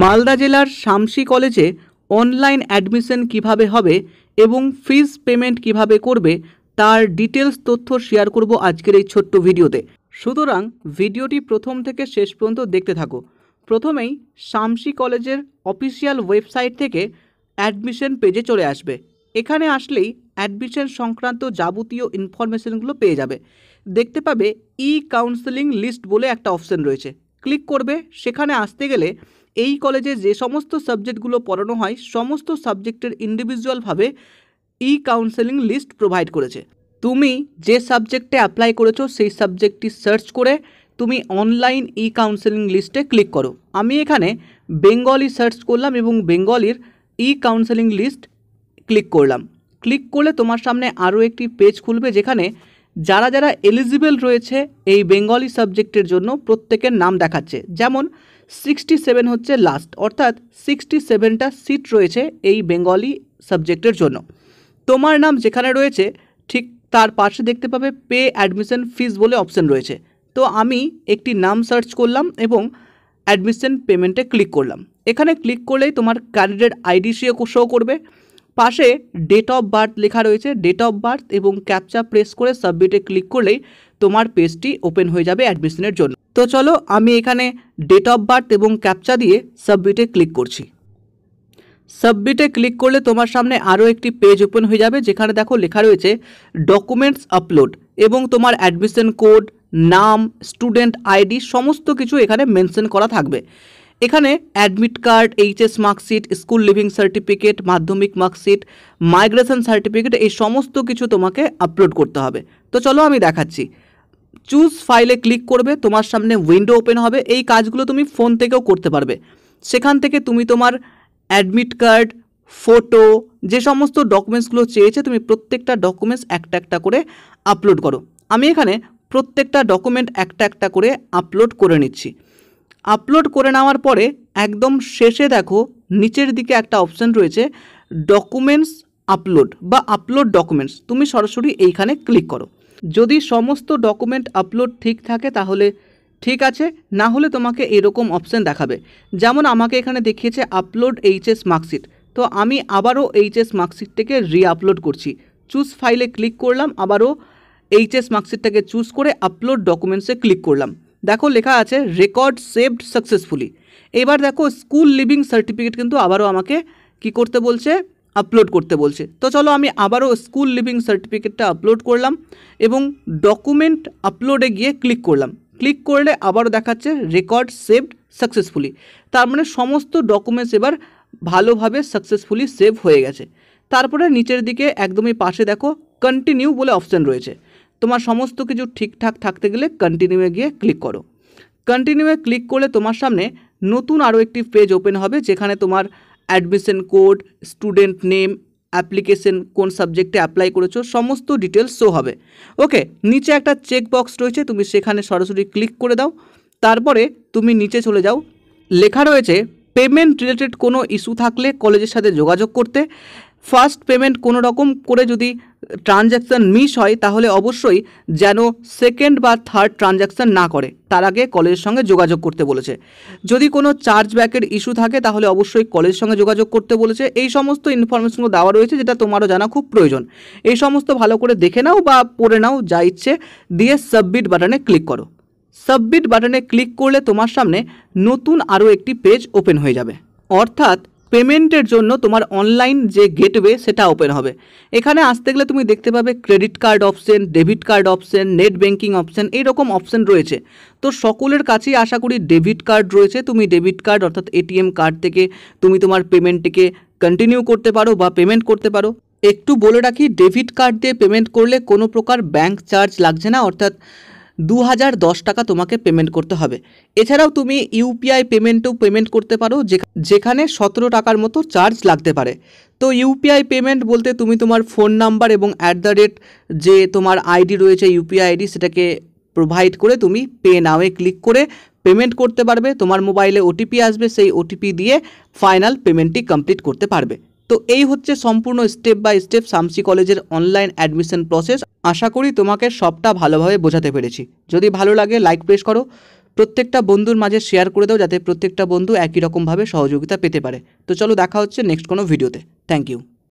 মালদা জেলার শামসি কলেজে online admission কিভাবে হবে এবং ফিজ পেমেন্ট কিভাবে করবে তার ডিটেলস তথ্য শেয়ার করব আজকের এই ছোট্ট ভিডিওতে সুতরাং ভিডিওটি প্রথম থেকে শেষ পর্যন্ত দেখতে থাকো প্রথমেই শামসি কলেজের অফিসিয়াল ওয়েবসাইট থেকে অ্যাডমিশন পেজে চলে আসবে এখানে আসলেই অ্যাডমিশন সংক্রান্ত যাবতীয় ইনফরমেশনগুলো পেয়ে যাবে দেখতে পাবে ই কাউন্সেলিং লিস্ট বলে একটা অপশন রয়েছে ক্লিক করবে সেখানে আসতে গেলে এই কলেজে যে সমস্ত সাবজেক্টগুলো পড়ানো হয় সমস্ত সাবজেক্টের ইন্ডিভিজুয়ালভাবে ই কাউন্সেলিং লিস্ট প্রোভাইড করেছে তুমি যে সাবজেক্টে অ্যাপ্লাই করেছো সেই সাবজেক্টটি সার্চ করে তুমি অনলাইন ই কাউন্সেলিং লিস্টে ক্লিক করো আমি এখানে বেঙ্গলি সার্চ করলাম এবং বেঙ্গলির ই কাউন্সেলিং লিস্ট ক্লিক করলাম ক্লিক করলে তোমার সামনে আরও একটি পেজ খুলবে যেখানে যারা যারা এলিজিবল রয়েছে এই বেঙ্গলি সাবজেক্টের জন্য প্রত্যেকের নাম দেখাচ্ছে যেমন সিক্সটি সেভেন হচ্ছে লাস্ট অর্থাৎ সিক্সটি সেভেনটা সিট রয়েছে এই বেঙ্গলি সাবজেক্টের জন্য তোমার নাম যেখানে রয়েছে ঠিক তার পাশে দেখতে পাবে পে অ্যাডমিশন ফিস বলে অপশন রয়েছে তো আমি একটি নাম সার্চ করলাম এবং অ্যাডমিশন পেমেন্টে ক্লিক করলাম এখানে ক্লিক করলেই তোমার ক্যান্ডিডেট আইডি শো করবে পাশে ডেট অফ বার্থ লেখা রয়েছে ডেট অফ বার্থ এবং ক্যাপচা প্রেস করে সাবমিটে ক্লিক করলেই তোমার পেজটি ওপেন হয়ে যাবে অ্যাডমিশনের জন্য তো চলো আমি এখানে ডেট অফ বার্থ এবং ক্যাপচা দিয়ে সাবমিটে ক্লিক করছি সাবমিটে ক্লিক করলে তোমার সামনে আরও একটি পেজ ওপেন হয়ে যাবে যেখানে দেখো লেখা রয়েছে ডকুমেন্টস আপলোড এবং তোমার অ্যাডমিশন কোড নাম স্টুডেন্ট আইডি সমস্ত কিছু এখানে মেনশন করা থাকবে এখানে admit card HS marksheet school leaving certificate মাধ্যমিক মার্কশিট মাইগ্রেশন সার্টিফিকেট এই সমস্ত কিছু তোমাকে আপলোড করতে হবে তো চলো আমি দেখাচ্ছি চুজ ফাইলে ক্লিক করবে তোমার সামনে উইন্ডো ওপেন হবে এই কাজগুলো তুমি ফোন থেকেও করতে পারবে সেখান থেকে তুমি তোমার অ্যাডমিট কার্ড ফটো যে সমস্ত ডকুমেন্টসগুলো চেয়েছে তুমি প্রত্যেকটা ডকুমেন্টস একটা একটা করে আপলোড করো আমি এখানে প্রত্যেকটা ডকুমেন্ট একটা একটা করে আপলোড করে নিচ্ছি আপলোড করে নেওয়ার পরে একদম শেষে দেখো নিচের দিকে একটা অপশান রয়েছে ডকুমেন্টস আপলোড বা আপলোড ডকুমেন্টস তুমি সরাসরি এইখানে ক্লিক করো যদি সমস্ত ডকুমেন্ট আপলোড ঠিক থাকে তাহলে ঠিক আছে না হলে তোমাকে এরকম অপশান দেখাবে যেমন আমাকে এখানে দেখিয়েছে আপলোড এইচএস মার্কশিট তো আমি আবারও এইচএস মার্কশিটটাকে আপলোড করছি চুজ ফাইলে ক্লিক করলাম আবারও এইচএস মার্কশিটটাকে চুজ করে আপলোড ডকুমেন্টসে ক্লিক করলাম দেখো লেখা আছে রেকর্ড সেভড সাকসেসফুলি এবার দেখো স্কুল লিভিং সার্টিফিকেট কিন্তু আবারও আমাকে কি করতে বলছে আপলোড করতে বলছে তো চলো আমি আবারও স্কুল লিভিং সার্টিফিকেটটা আপলোড করলাম এবং ডকুমেন্ট আপলোডে গিয়ে ক্লিক করলাম ক্লিক করলে আবারও দেখাচ্ছে রেকর্ড সেভড সাকসেসফুলি তার মানে সমস্ত ডকুমেন্টস এবার ভালোভাবে সাকসেসফুলি সেভ হয়ে গেছে তারপরে নিচের দিকে একদমই পাশে দেখো কন্টিনিউ বলে অপশান রয়েছে তোমার সমস্ত কিছু ঠিকঠাক থাকতে গেলে কন্টিনিউয়ে গিয়ে ক্লিক করো কন্টিনিউয়ে ক্লিক করলে তোমার সামনে নতুন আরও একটি পেজ ওপেন হবে যেখানে তোমার admission code student name application কোন সাবজেক্টে অ্যাপ্লাই করেছো সমস্ত ডিটেলস শো হবে ওকে নিচে একটা চেক বক্স রয়েছে তুমি সেখানে সরাসরি ক্লিক করে দাও তারপরে তুমি নিচে চলে যাও লেখা রয়েছে পেমেন্ট রিলেটেড কোনো ইস্যু থাকলে কলেজের সাথে যোগাযোগ করতে ফার্স্ট পেমেন্ট কোনো রকম করে যদি ট্রানজ্যাকশান মিস হয় তাহলে অবশ্যই যেন সেকেন্ড বা থার্ড ট্রানজ্যাকশান না করে তার আগে কলের সঙ্গে যোগাযোগ করতে বলেছে যদি কোনো চার্জ ব্যাকের ইস্যু থাকে তাহলে অবশ্যই কলের সঙ্গে যোগাযোগ করতে বলেছে এই সমস্ত ইনফরমেশনগুলো দেওয়া রয়েছে যেটা তোমারও জানা খুব প্রয়োজন এই সমস্ত ভালো করে দেখে নাও বা পড়ে নাও যা ইচ্ছে দিয়ে সাববিট বাটনে ক্লিক করো সাববিট বাটনে ক্লিক করলে তোমার সামনে নতুন আরও একটি পেজ ওপেন হয়ে যাবে অর্থাৎ পেমেন্টের জন্য তোমার অনলাইন যে গেটওয়ে সেটা ওপেন হবে এখানে আসতে গেলে তুমি দেখতে পাবে credit card option debit card option net banking option এইরকম অপশন রয়েছে তো সকলের কাছেই আশা করি ডেবিট কার্ড রয়েছে তুমি ডেবিট কার্ড অর্থাৎ এটিএম কার্ড থেকে তুমি তোমার পেমেন্টটিকে কন্টিনিউ করতে পারো বা পেমেন্ট করতে পারো একটু বলে রাখি ডেবিট কার্ড দিয়ে পেমেন্ট করলে কোনো প্রকার ব্যাঙ্ক চার্জ লাগছে না অর্থাৎ দু হাজার দশ টাকা তোমাকে পেমেন্ট করতে হবে এছাড়াও তুমি ইউপিআই পেমেন্টও পেমেন্ট করতে পারো যেখানে সতেরো টাকার মতো চার্জ লাগতে পারে তো ইউপিআই পেমেন্ট বলতে তুমি তোমার ফোন নাম্বার এবং অ্যাট দ্য রেট যে তোমার আইডি রয়েছে ইউপিআই আইডি সেটাকে প্রোভাইড করে তুমি পে নাওয়ে ক্লিক করে পেমেন্ট করতে পারবে তোমার মোবাইলে ওটিপি আসবে সেই ওটিপি দিয়ে ফাইনাল পেমেন্টটি কমপ্লিট করতে পারবে তো এই হচ্ছে সম্পূর্ণ স্টেপ বাই স্টেপ সামসি কলেজের অনলাইন অ্যাডমিশন প্রসেস আশা করি তোমাকে সবটা ভালোভাবে বোঝাতে পেরেছি যদি ভালো লাগে লাইক প্রেস করো প্রত্যেকটা বন্ধুর মাঝে শেয়ার করে দাও যাতে প্রত্যেকটা বন্ধু একই রকমভাবে সহযোগিতা পেতে পারে তো চলো দেখা হচ্ছে নেক্সট কোনো ভিডিওতে থ্যাংক ইউ